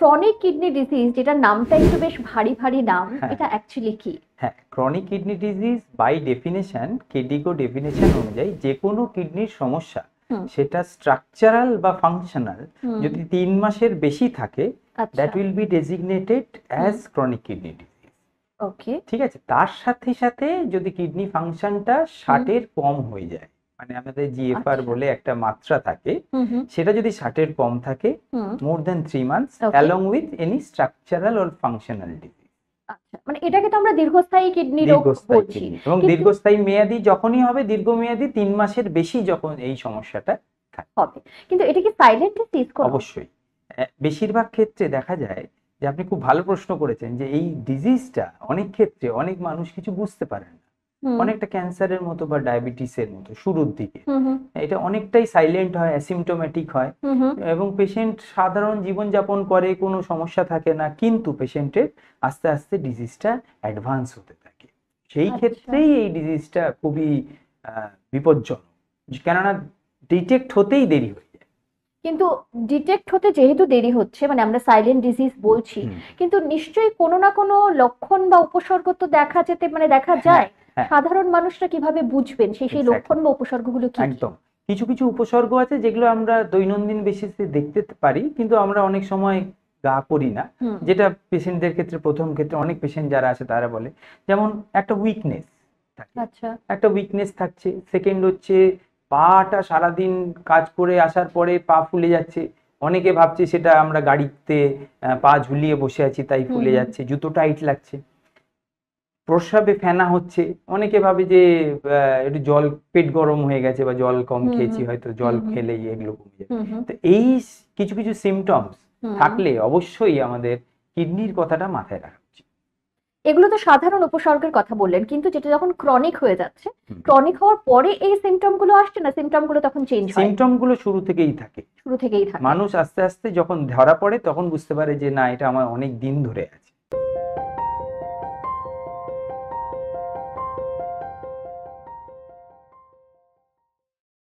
Chronic kidney disease যেটা নামটা একটু বেশ ভারী ভারী নাম হ্যাঁ। এটা অ্যাকচুয়ালি কি হ্যাঁ chronic kidney disease by definition KDIGO definition অনুযায়ী যে কোনো কিডনির সমস্যা সেটা স্ট্রাকচারাল বা ফাংশনাল যদি তিন মাসের বেশি থাকে that will be designated as chronic kidney disease okay ঠিক আছে তার সাথে সাথে যদি কিডনি ফাংশনটা ষাটের কম হয়ে যায় মানে আমাদের জিএফআর আচ্ছা। বলে একটা মাত্রা থাকে সেটা যদি ষাটের কম থাকে more than three months along with any structural or functional মানে এটাকে তো আমরা দীর্ঘস্থায়ী কিডনি রোগ বলছি এবং দীর্ঘস্থায়ী মেয়াদি যখনই হবে দীর্ঘমেয়াদী তিন মাসের বেশি যখন এই সমস্যাটা হবে কিন্তু এটা কি সাইলেন্ট সিজ অবশ্যই বেশিরভাগ ক্ষেত্রে দেখা যায় যে আপনি খুব ভালো প্রশ্ন করেছেন যে এই ডিজিজটা অনেক ক্ষেত্রে অনেক মানুষ কিছু বুঝতে পারেন না অনেকটা ক্যান্সারের মতো বা ডায়াবেটিসের মতো শুরুর দিকে এটা অনেকটাই সাইলেন্ট হয় অ্যাসিমটোম্যাটিক হয় এবং পেশেন্ট সাধারণ জীবনযাপন করে কোনো সমস্যা থাকে না কিন্তু পেশেন্টের আস্তে আস্তে ডিজিজটা অ্যাডভান্স হতে থাকে সেই আচ্ছা। ক্ষেত্রেই এই ডিজিজটা খুবই বিপজ্জনক কেননা ডিটেক্ট হতেই দেরি হয় কিন্তু ডিটেক্ট হতে যেহেতু দেরি হচ্ছে মানে আমরা সাইলেন্ট ডিজিজ বলছি কিন্তু নিশ্চয়ই কোনো না কোনো লক্ষণ বা উপসর্গ তো দেখা যেতে মানে দেখা যায় হ্যাঁ। সাধারণ মানুষরা কিভাবে বুঝবেন সেই সেই লক্ষণ বা উপসর্গগুলো কি একদম কিছু কিছু উপসর্গ আছে যেগুলো আমরা দৈনন্দিন বেসিসে দেখতে পারি কিন্তু আমরা অনেক সময় গা করি না যেটা পেশেন্টদের ক্ষেত্রে প্রথম ক্ষেত্রে অনেক পেশেন্ট যারা আছে তারা বলে যেমন একটা উইকনেস আচ্ছা একটা উইকনেস থাকছে সেকেন্ড হচ্ছে পাটা সারাদিন কাজ করে আসার পরে পা ফুলে যাচ্ছে অনেকে ভাবছে সেটা আমরা গাড়িতে পা ঝুলিয়ে বসে আছি তাই ফুলে যাচ্ছে জুতো টাইট লাগছে প্রস্রাবে ফেনা হচ্ছে অনেকে ভাবে যে একটু জল পেট গরম হয়ে গেছে বা জল কম খেয়েছি হয়তো জল খেলে এগুলো কমে তো এই কিছু কিছু সিমটমস থাকলে অবশ্যই আমাদের কিডনির কথাটা মাথায় রাখা এগুলো তো সাধারণ উপসর্গের কথা বললেন কিন্তু যেটা যখন ক্রনিক হয়ে যাচ্ছে ক্রনিক হওয়ার পরে এই সিমটম গুলো আসছে না সিমটম গুলো তখন চেঞ্জ হয় সিমটম গুলো শুরু থেকেই থাকে শুরু থেকেই থাকে মানুষ আস্তে আস্তে যখন ধরা পড়ে তখন বুঝতে পারে যে না এটা আমার অনেক দিন ধরে আছে